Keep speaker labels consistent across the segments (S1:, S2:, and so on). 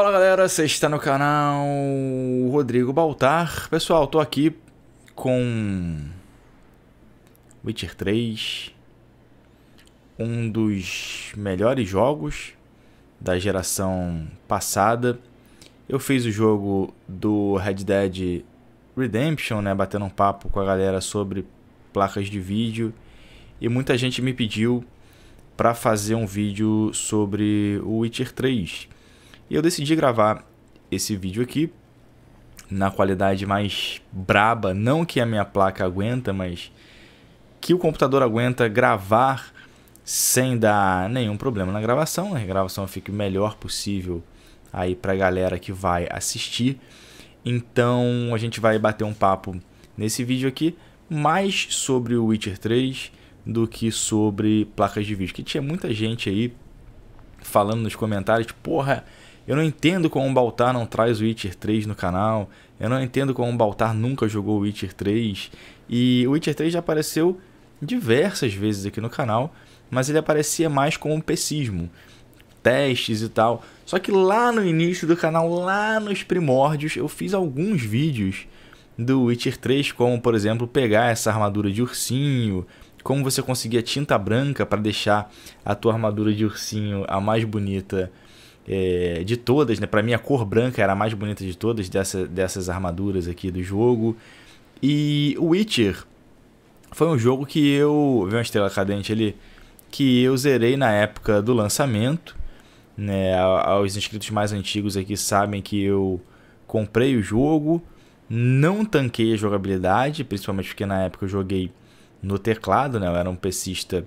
S1: Fala galera, você está no canal Rodrigo Baltar. Pessoal, tô aqui com Witcher 3, um dos melhores jogos da geração passada. Eu fiz o jogo do Red Dead Redemption, né, batendo um papo com a galera sobre placas de vídeo e muita gente me pediu para fazer um vídeo sobre o Witcher 3. E eu decidi gravar esse vídeo aqui na qualidade mais braba, não que a minha placa aguenta, mas que o computador aguenta gravar sem dar nenhum problema na gravação, né? a gravação fique o melhor possível aí para a galera que vai assistir. Então a gente vai bater um papo nesse vídeo aqui mais sobre o Witcher 3 do que sobre placas de vídeo, que tinha muita gente aí falando nos comentários, tipo, porra, eu não entendo como o Baltar não traz o Witcher 3 no canal. Eu não entendo como o Baltar nunca jogou o Witcher 3. E o Witcher 3 já apareceu diversas vezes aqui no canal, mas ele aparecia mais com um Testes e tal. Só que lá no início do canal, lá nos primórdios, eu fiz alguns vídeos do Witcher 3, como por exemplo pegar essa armadura de ursinho, como você conseguia tinta branca para deixar a tua armadura de ursinho a mais bonita é, de todas, né? Para mim a cor branca era a mais bonita de todas dessa, dessas armaduras aqui do jogo. E o Witcher foi um jogo que eu, viu uma estrela cadente ali, que eu zerei na época do lançamento, né? Os inscritos mais antigos aqui sabem que eu comprei o jogo, não tanquei a jogabilidade, principalmente porque na época eu joguei no teclado, né? Eu era um pesista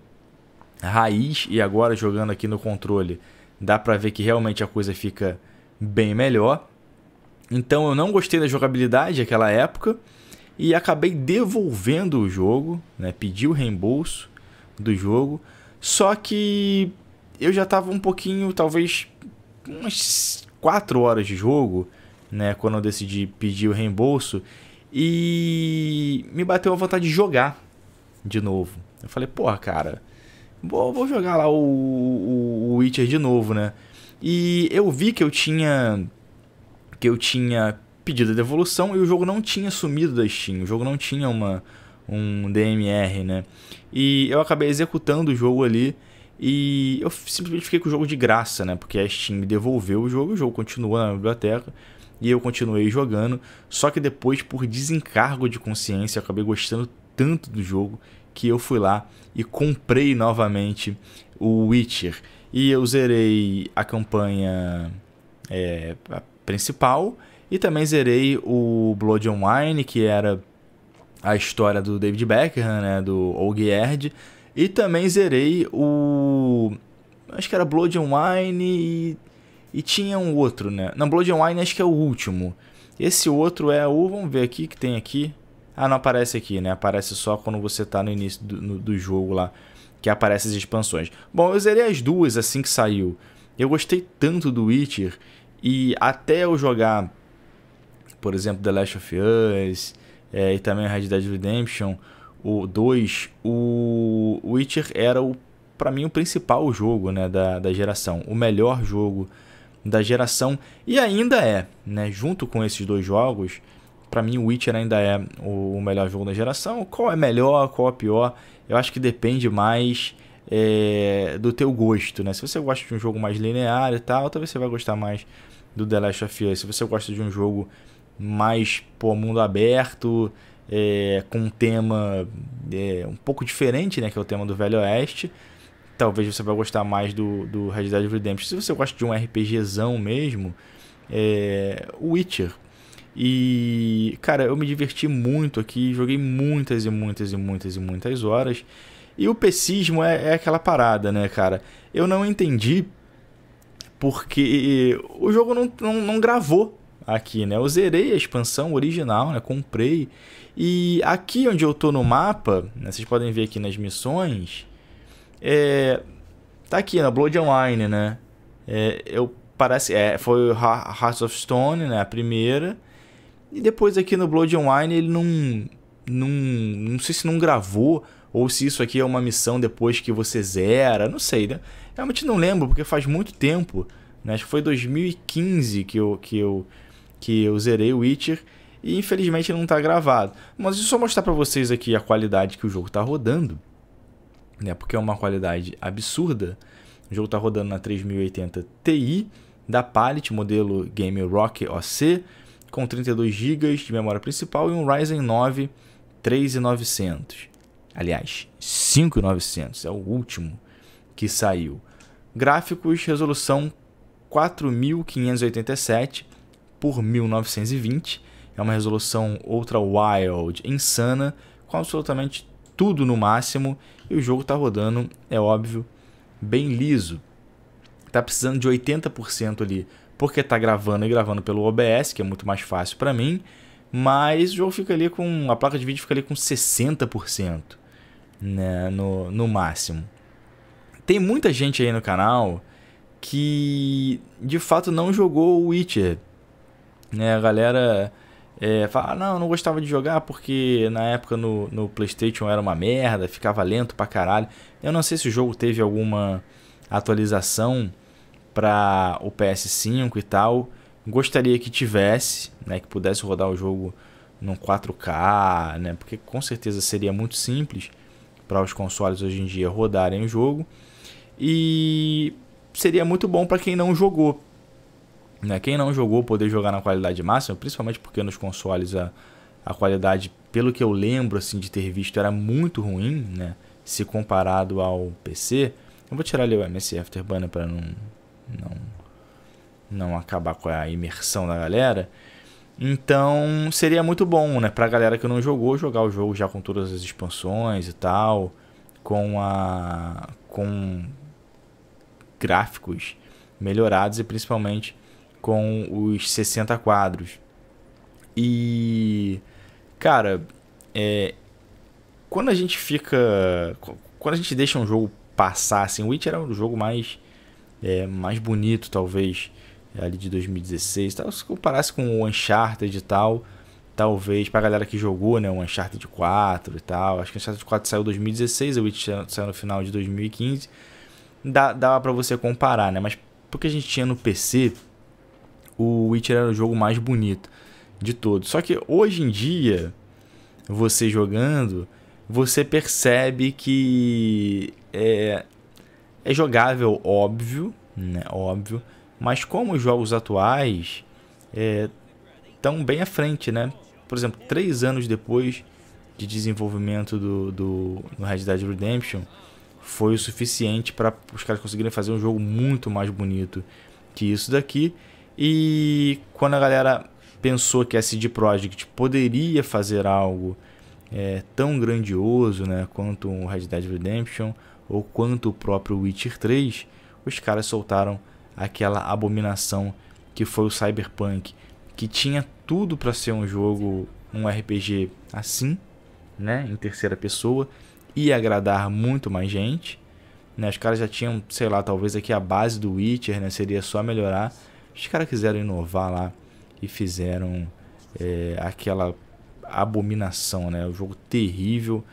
S1: raiz e agora jogando aqui no controle dá para ver que realmente a coisa fica bem melhor. Então eu não gostei da jogabilidade naquela época e acabei devolvendo o jogo, né? pedi o reembolso do jogo. Só que eu já estava um pouquinho, talvez umas 4 horas de jogo, né, quando eu decidi pedir o reembolso e me bateu a vontade de jogar de novo. Eu falei, porra, cara, vou, vou jogar lá o, o, o Witcher de novo, né? E eu vi que eu tinha que eu tinha pedido a devolução e o jogo não tinha sumido da Steam, o jogo não tinha uma um DMR, né? E eu acabei executando o jogo ali e eu simplesmente fiquei com o jogo de graça, né? Porque a Steam me devolveu o jogo, o jogo continuou na biblioteca e eu continuei jogando. Só que depois, por desencargo de consciência, eu acabei gostando tanto do jogo que eu fui lá e comprei novamente o Witcher. E eu zerei a campanha é, a principal e também zerei o Blood Online, que era a história do David Beckham, né, do Ogierd E também zerei o. Acho que era Blood Online e. E tinha um outro, né? Não, Blood Online acho que é o último. Esse outro é o. Vamos ver aqui que tem aqui. Ah, não aparece aqui, né? Aparece só quando você tá no início do, no, do jogo lá, que aparece as expansões. Bom, eu zerei as duas assim que saiu. Eu gostei tanto do Witcher e até eu jogar, por exemplo, The Last of Us é, e também Red Dead Redemption o 2, o Witcher era o para mim o principal jogo, né, da, da geração, o melhor jogo da geração e ainda é, né, junto com esses dois jogos, para mim o Witcher ainda é o melhor jogo da geração. Qual é melhor, qual é pior? Eu acho que depende mais é, do teu gosto, né? Se você gosta de um jogo mais linear e tal, talvez você vai gostar mais do The Last of Us. Se você gosta de um jogo mais pô, mundo aberto, é, com um tema é, um pouco diferente, né? Que é o tema do Velho Oeste. Talvez você vai gostar mais do, do Red Dead Redemption. Se você gosta de um RPGzão mesmo, é, Witcher e, cara, eu me diverti muito aqui, joguei muitas e muitas e muitas e muitas horas. E o pessismo é, é aquela parada, né, cara? Eu não entendi porque o jogo não, não, não gravou aqui, né? Eu zerei a expansão original, né? Comprei. E aqui onde eu tô no mapa, né? vocês podem ver aqui nas missões, é... tá aqui na né? Blood Online, né? É, eu parece é, foi Hearts of Stone, né? A primeira. E depois aqui no Blood Online ele não, não. Não sei se não gravou ou se isso aqui é uma missão depois que você zera, não sei, né? Realmente não lembro, porque faz muito tempo, né? Acho que foi 2015 que eu, que eu, que eu zerei o Witcher e infelizmente não está gravado. Mas eu só mostrar para vocês aqui a qualidade que o jogo está rodando, né? Porque é uma qualidade absurda. O jogo está rodando na 3080 Ti da Palit modelo Game Rock OC, com 32 GB de memória principal e um Ryzen 9 3900. Aliás, 5900 é o último que saiu. Gráficos resolução 4587 por 1920. É uma resolução ultra wild, insana, com absolutamente tudo no máximo e o jogo está rodando, é óbvio, bem liso. Tá precisando de 80% ali porque tá gravando e gravando pelo OBS, que é muito mais fácil para mim, mas o jogo fica ali com a placa de vídeo fica ali com 60%, né, no, no máximo. Tem muita gente aí no canal que de fato não jogou o Witcher. Né, a galera é, fala, ah, não, não gostava de jogar porque na época no, no PlayStation era uma merda, ficava lento pra caralho. Eu não sei se o jogo teve alguma atualização para o PS5 e tal. Gostaria que tivesse, né, que pudesse rodar o jogo num 4K, né, porque com certeza seria muito simples para os consoles hoje em dia rodarem o jogo. E seria muito bom para quem não jogou. Né? Quem não jogou poder jogar na qualidade máxima, principalmente porque nos consoles a, a qualidade, pelo que eu lembro assim de ter visto, era muito ruim, né? se comparado ao PC. Eu vou tirar ali o MS Afterburner para não não, não acabar com a imersão da galera. Então seria muito bom, né, pra galera que não jogou, jogar o jogo já com todas as expansões e tal, com a com gráficos melhorados e principalmente com os 60 quadros. E cara, é, quando a gente fica quando a gente deixa um jogo passar assim, o Witcher era é o jogo mais é, mais bonito, talvez, ali de 2016. Tal, se comparasse com o Uncharted e tal, talvez pra galera que jogou, né, o Uncharted 4 e tal. Acho que o Uncharted 4 saiu em 2016, o Witch saiu no final de 2015. Dá, dava pra você comparar, né? Mas porque a gente tinha no PC, o Witcher era o jogo mais bonito de todos. Só que hoje em dia, você jogando, você percebe que é, é jogável, óbvio, né? Óbvio. Mas como os jogos atuais estão é, bem à frente, né? Por exemplo, três anos depois de desenvolvimento do, do, do Red Dead Redemption, foi o suficiente para os caras conseguirem fazer um jogo muito mais bonito que isso daqui. E quando a galera pensou que a CD Projekt poderia fazer algo é, tão grandioso né, quanto o Red Dead Redemption, ou quanto o próprio Witcher 3, os caras soltaram aquela abominação que foi o Cyberpunk, que tinha tudo para ser um jogo, um RPG assim, né, em terceira pessoa, e agradar muito mais gente. Né, os caras já tinham, sei lá, talvez aqui a base do Witcher, né, seria só melhorar. Os caras quiseram inovar lá e fizeram é, aquela abominação, né, o um jogo terrível.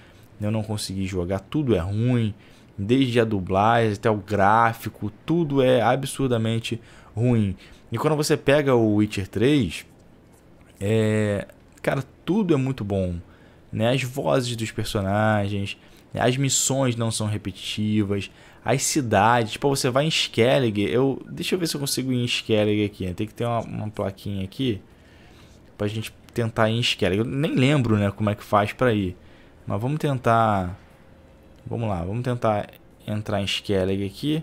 S1: Eu não consegui jogar, tudo é ruim desde a dublagem até o gráfico, tudo é absurdamente ruim. E quando você pega o Witcher 3, é, cara, tudo é muito bom, né? As vozes dos personagens, as missões não são repetitivas, as cidades, tipo, você vai em Skellig, eu, deixa eu ver se eu consigo ir em Skellig aqui, né? tem que ter uma, uma plaquinha aqui pra gente tentar ir em Skellig. Eu nem lembro, né, como é que faz para ir. Mas vamos tentar Vamos lá, vamos tentar entrar em Skellig aqui.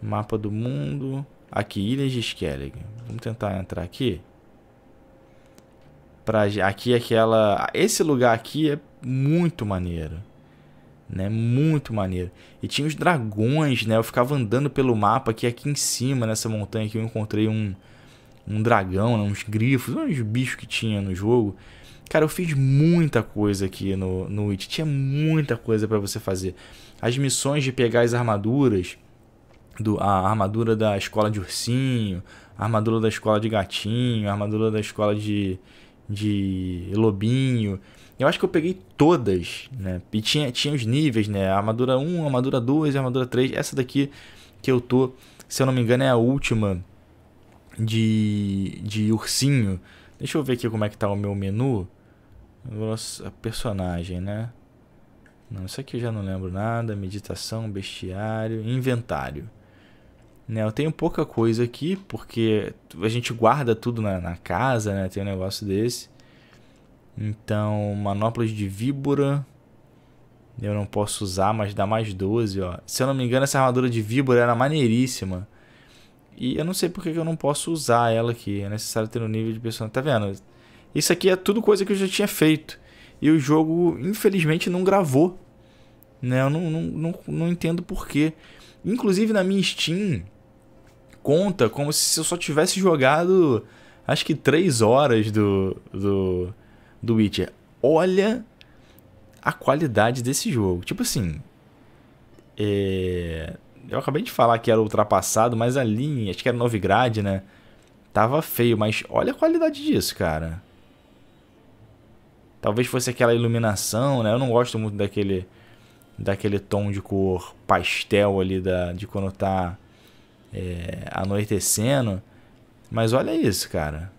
S1: Mapa do mundo. Aqui, Ilhas de Skellig. Vamos tentar entrar aqui. Pra, aqui é aquela... Esse lugar aqui é muito maneiro. Né? Muito maneiro. E tinha os dragões, né? Eu ficava andando pelo mapa aqui, aqui em cima, nessa montanha que Eu encontrei um, um dragão, né? uns grifos, uns bichos que tinha no jogo. Cara, eu fiz muita coisa aqui no, no It. Tinha muita coisa para você fazer. As missões de pegar as armaduras. Do, a armadura da escola de ursinho, a armadura da escola de gatinho, a armadura da escola de, de lobinho. Eu acho que eu peguei todas, né? E tinha, tinha os níveis, né? armadura 1, armadura 2, armadura 3. Essa daqui que eu tô, se eu não me engano, é a última de, de ursinho. Deixa eu ver aqui como é que tá o meu menu. Nossa, personagem, né? Não, isso aqui eu já não lembro nada. Meditação, bestiário, inventário. Né, eu tenho pouca coisa aqui, porque a gente guarda tudo na, na casa, né? Tem um negócio desse. Então, manoplas de víbora. Eu não posso usar, mas dá mais 12, ó. Se eu não me engano, essa armadura de víbora era maneiríssima. E eu não sei porque que eu não posso usar ela aqui. É necessário ter um nível de personagem. Tá vendo? Isso aqui é tudo coisa que eu já tinha feito. E o jogo, infelizmente, não gravou. Né? Eu não, não, não, não entendo porquê. Inclusive na minha Steam, conta como se eu só tivesse jogado acho que 3 horas do, do, do Witcher. Olha a qualidade desse jogo. Tipo assim. É... Eu acabei de falar que era ultrapassado, mas ali, acho que era Novigrad, né? Tava feio, mas olha a qualidade disso, cara. Talvez fosse aquela iluminação, né? Eu não gosto muito daquele daquele tom de cor pastel ali da de quando tá é, anoitecendo. Mas olha isso, cara.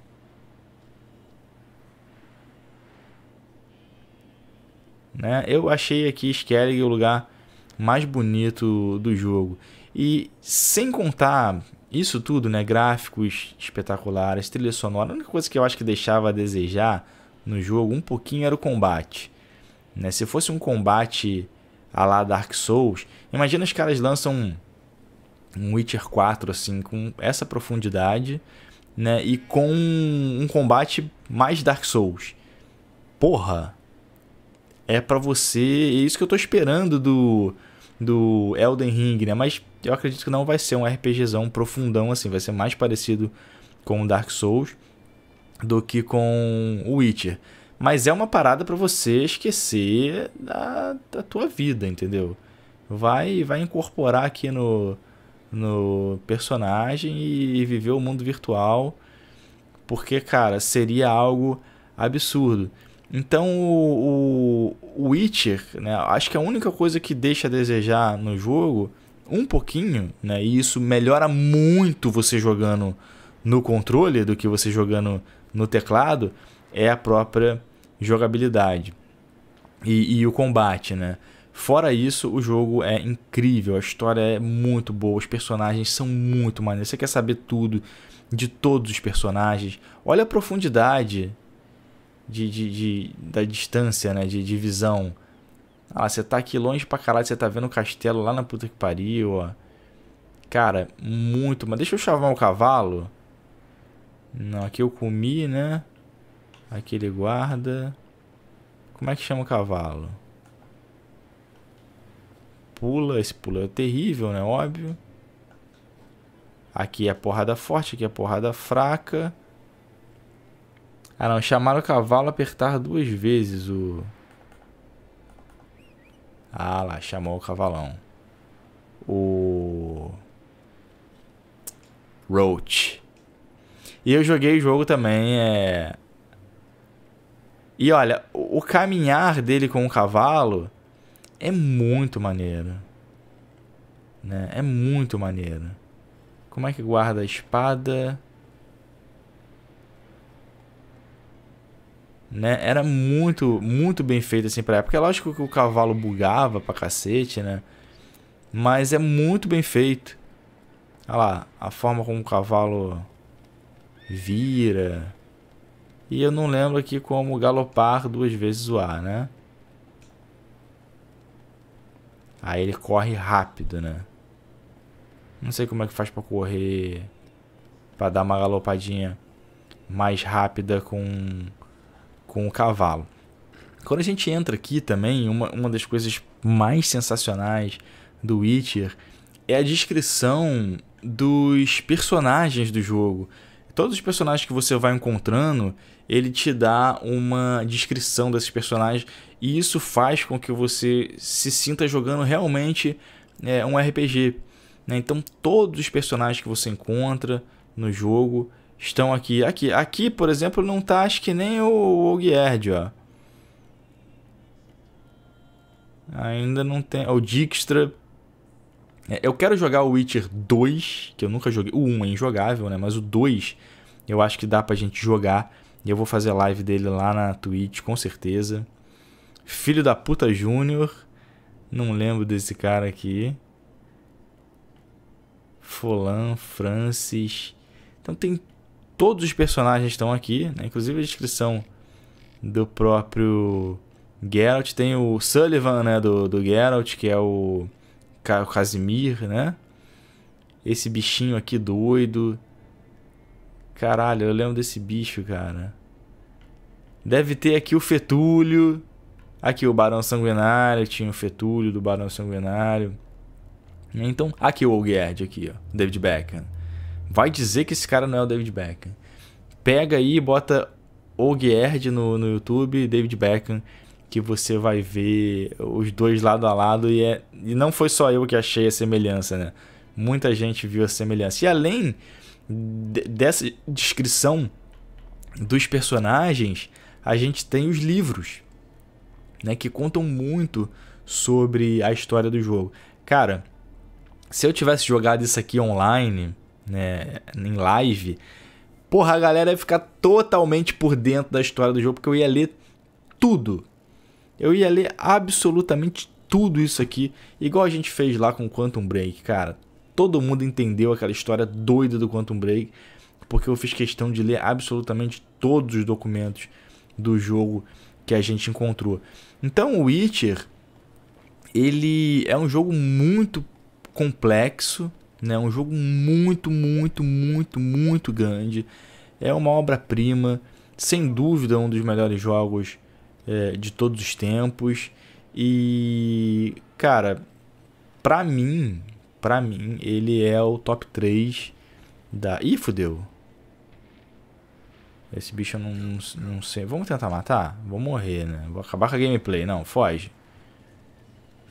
S1: Né? Eu achei aqui Skellig o lugar mais bonito do jogo. E sem contar isso tudo, né? Gráficos espetaculares, trilha sonora. A única coisa que eu acho que deixava a desejar no jogo um pouquinho era o combate. Né? Se fosse um combate a lá Dark Souls, imagina os caras lançam um Witcher 4 assim com essa profundidade, né, e com um combate mais Dark Souls. Porra. É para você, é isso que eu tô esperando do do Elden Ring, né? Mas eu acredito que não vai ser um RPGzão profundão assim, vai ser mais parecido com o Dark Souls do que com o Witcher. Mas é uma parada para você esquecer da, da tua vida, entendeu? Vai, vai incorporar aqui no, no personagem e viver o mundo virtual, porque, cara, seria algo absurdo. Então, o, o Witcher, né, acho que a única coisa que deixa a desejar no jogo, um pouquinho, né, e isso melhora muito você jogando no controle do que você jogando no teclado é a própria jogabilidade e, e o combate, né? Fora isso, o jogo é incrível, a história é muito boa, os personagens são muito maneiros. Você quer saber tudo de todos os personagens. Olha a profundidade de, de, de da distância, né? De, de visão. Ah, você tá aqui longe pra caralho, você tá vendo o castelo lá na puta que pariu, ó. Cara, muito. Mas deixa eu chamar o cavalo. Não, aqui eu comi, né? Aqui ele guarda. Como é que chama o cavalo? Pula, esse pula é terrível, né? Óbvio. Aqui é porrada forte, aqui é porrada fraca. Ah não, chamar o cavalo, apertar duas vezes o... Ah lá, chamou o cavalão. O... Roach. E eu joguei o jogo também. É... E olha, o caminhar dele com o cavalo é muito maneiro. Né? É muito maneiro. Como é que guarda a espada? Né? Era muito, muito bem feito assim pra época. É lógico que o cavalo bugava pra cacete, né? Mas é muito bem feito. Olha lá, a forma como o cavalo vira. E eu não lembro aqui como galopar duas vezes o ar, né? Aí ele corre rápido, né? Não sei como é que faz para correr, para dar uma galopadinha mais rápida com com o cavalo. Quando a gente entra aqui também, uma, uma das coisas mais sensacionais do Witcher é a descrição dos personagens do jogo todos os personagens que você vai encontrando, ele te dá uma descrição desses personagens e isso faz com que você se sinta jogando realmente é, um RPG. Né? Então todos os personagens que você encontra no jogo estão aqui. Aqui, aqui por exemplo, não tá acho que nem o Ogierd, ó. Ainda não tem... O Dijkstra é, eu quero jogar o Witcher 2, que eu nunca joguei. O 1 é injogável, né? Mas o 2 eu acho que dá pra gente jogar. E eu vou fazer live dele lá na Twitch, com certeza. Filho da puta Júnior. Não lembro desse cara aqui. Folan, Francis. Então tem todos os personagens estão aqui, né? inclusive a descrição do próprio Geralt. Tem o Sullivan, né, do, do Geralt, que é o Casimir, né? Esse bichinho aqui doido. Caralho, eu lembro desse bicho, cara. Deve ter aqui o Fetúlio. Aqui o Barão Sanguinário, tinha o Fetúlio do Barão Sanguinário. Então, aqui o Olgerd, aqui, ó, David Beckham. Vai dizer que esse cara não é o David Beckham. Pega aí e bota Olgerd no, no YouTube, David Beckham que você vai ver os dois lado a lado e, é, e não foi só eu que achei a semelhança, né? Muita gente viu a semelhança. E além dessa descrição dos personagens, a gente tem os livros, né, que contam muito sobre a história do jogo. Cara, se eu tivesse jogado isso aqui online, né, em live, porra, a galera ia ficar totalmente por dentro da história do jogo, porque eu ia ler tudo eu ia ler absolutamente tudo isso aqui, igual a gente fez lá com Quantum Break, cara. Todo mundo entendeu aquela história doida do Quantum Break, porque eu fiz questão de ler absolutamente todos os documentos do jogo que a gente encontrou. Então, o Witcher ele é um jogo muito complexo, né? Um jogo muito, muito, muito, muito grande. É uma obra-prima, sem dúvida um dos melhores jogos é, de todos os tempos. E, cara, pra mim, pra mim, ele é o top 3 da. Ih, fudeu. Esse bicho eu não, não, sei. Vamos tentar matar? Vou morrer, né? Vou acabar com a gameplay. Não, foge.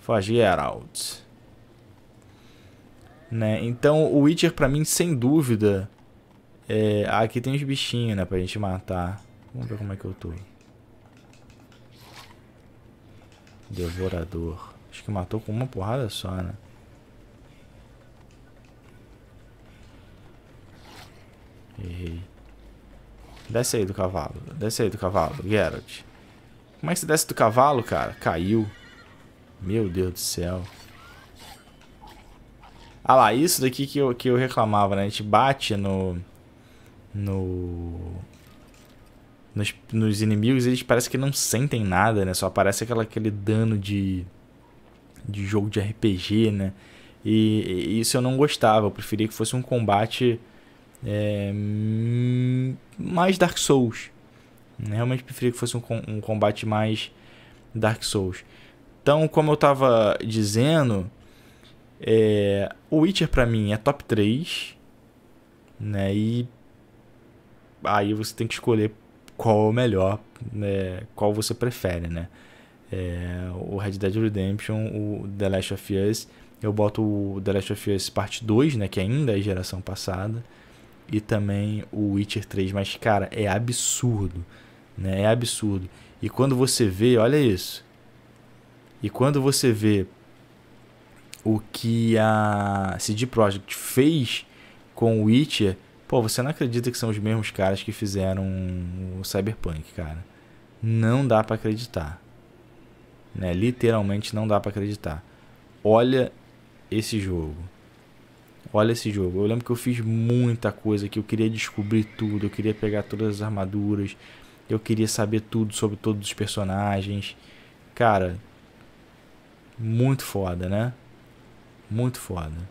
S1: Foge, Geralt. Né? Então, o Witcher, pra mim, sem dúvida... É... Ah, aqui tem os bichinhos, né? Pra gente matar. Vamos ver como é que eu tô. Devorador. Acho que matou com uma porrada só, né? Errei. Desce aí do cavalo. Desce aí do cavalo, Geralt. Como é que você desce do cavalo, cara? Caiu. Meu Deus do céu. Ah lá, isso daqui que eu, que eu reclamava, né? A gente bate no... No nos, nos inimigos, eles parece que não sentem nada, né? Só aparece aquela, aquele dano de, de jogo de RPG, né? E, e isso eu não gostava, eu preferia que fosse um combate é, mais Dark Souls. Realmente preferia que fosse um, um combate mais Dark Souls. Então, como eu estava dizendo, é, o Witcher para mim é top 3, né? E aí você tem que escolher qual é o melhor, né? qual você prefere, né? É, o Red Dead Redemption, o The Last of Us, eu boto o The Last of Us Parte 2, né, que ainda é geração passada, e também o Witcher 3, mas cara, é absurdo, né? É absurdo. E quando você vê, olha isso. E quando você vê o que a CD Projekt fez com o Witcher, Pô, você não acredita que são os mesmos caras que fizeram o Cyberpunk, cara. Não dá para acreditar. Né? Literalmente não dá para acreditar. Olha esse jogo. Olha esse jogo. Eu lembro que eu fiz muita coisa que eu queria descobrir tudo, eu queria pegar todas as armaduras, eu queria saber tudo sobre todos os personagens. Cara, muito foda, né? Muito foda.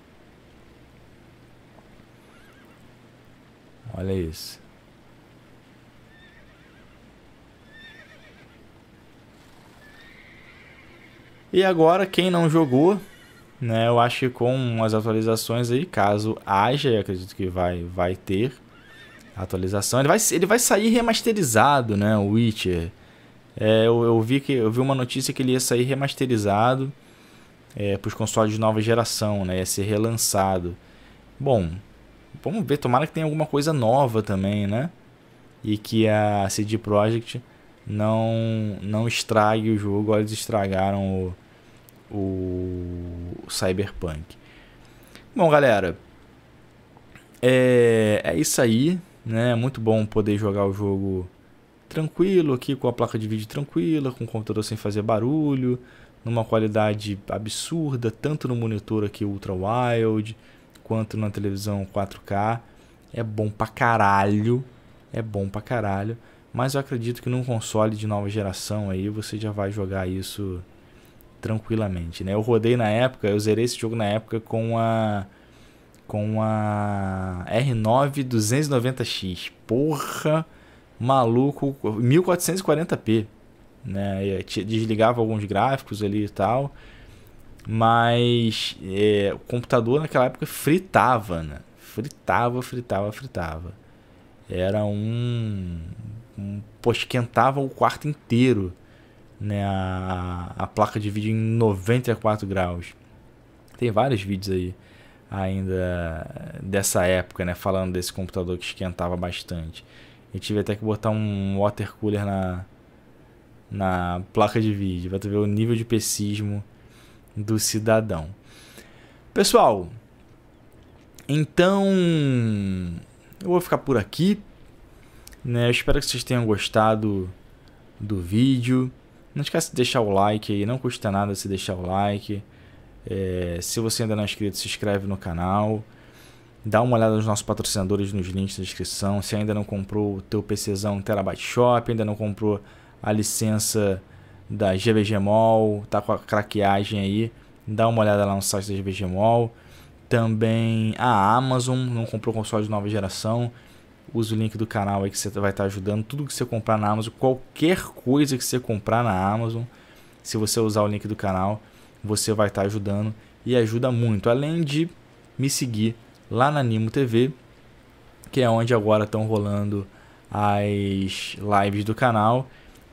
S1: Olha isso. E agora, quem não jogou, né, eu acho que com as atualizações aí, caso haja, acredito que vai, vai ter atualização. Ele vai, ele vai sair remasterizado, né, o Witcher. É, eu, eu, vi que, eu vi uma notícia que ele ia sair remasterizado é, para os consoles de nova geração, né, ia ser relançado. Bom, Vamos ver, tomara que tenha alguma coisa nova também, né? E que a CD Projekt não, não estrague o jogo, eles estragaram o, o Cyberpunk. Bom, galera, é, é isso aí, né? É muito bom poder jogar o jogo tranquilo aqui, com a placa de vídeo tranquila, com o computador sem fazer barulho, numa qualidade absurda, tanto no monitor aqui ultra wild quanto na televisão 4K. É bom pra caralho. É bom pra caralho. Mas eu acredito que num console de nova geração aí você já vai jogar isso tranquilamente, né? Eu rodei na época, eu zerei esse jogo na época com a com a R9 290X. Porra, maluco, 1440p, né? Eh, desligava alguns gráficos ali e tal. Mas é, o computador naquela época fritava, né? Fritava, fritava, fritava. Era um. um pô, esquentava o quarto inteiro, né? A, a placa de vídeo em 94 graus. Tem vários vídeos aí ainda dessa época, né? Falando desse computador que esquentava bastante. Eu tive até que botar um water cooler na, na placa de vídeo, pra tu ver o nível de pessismo do cidadão. Pessoal, então eu vou ficar por aqui. Né? Eu espero que vocês tenham gostado do vídeo. Não esquece de deixar o like aí, não custa nada se deixar o like. É, se você ainda não é inscrito, se inscreve no canal. Dá uma olhada nos nossos patrocinadores nos links da descrição. Se ainda não comprou o teu PCzão Terabyte Shop, ainda não comprou a licença da Mall tá com a craqueagem aí, dá uma olhada lá no site da Mall Também a Amazon não comprou console de nova geração. Usa o link do canal aí que você vai estar tá ajudando. Tudo que você comprar na Amazon, qualquer coisa que você comprar na Amazon, se você usar o link do canal, você vai estar tá ajudando e ajuda muito. Além de me seguir lá na Nimo TV, que é onde agora estão rolando as lives do canal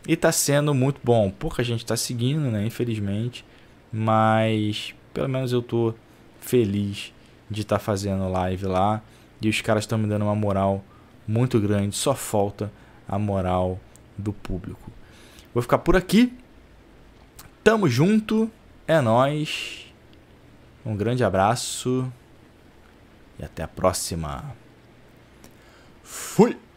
S1: e tá sendo muito bom. Pouca gente tá seguindo, né? Infelizmente. Mas pelo menos eu tô feliz de estar tá fazendo live lá. E os caras estão me dando uma moral muito grande. Só falta a moral do público. Vou ficar por aqui. Tamo junto. É nós. Um grande abraço e até a próxima. Fui!